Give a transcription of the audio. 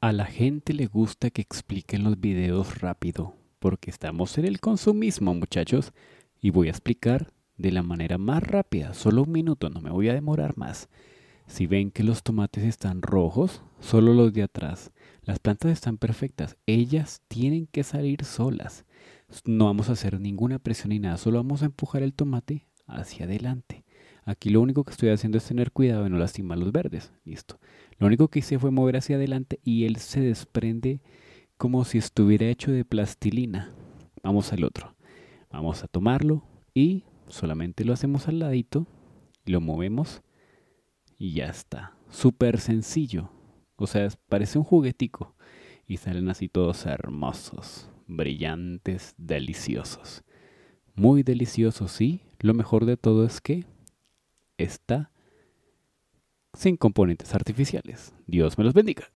A la gente le gusta que expliquen los videos rápido, porque estamos en el consumismo, muchachos, y voy a explicar de la manera más rápida, solo un minuto, no me voy a demorar más. Si ven que los tomates están rojos, solo los de atrás. Las plantas están perfectas, ellas tienen que salir solas. No vamos a hacer ninguna presión ni nada, solo vamos a empujar el tomate hacia adelante. Aquí lo único que estoy haciendo es tener cuidado de no lastimar los verdes. Listo. Lo único que hice fue mover hacia adelante y él se desprende como si estuviera hecho de plastilina. Vamos al otro. Vamos a tomarlo y solamente lo hacemos al ladito, lo movemos y ya está. Súper sencillo. O sea, parece un juguetico. Y salen así todos hermosos, brillantes, deliciosos. Muy deliciosos, sí. Lo mejor de todo es que está sin componentes artificiales. Dios me los bendiga.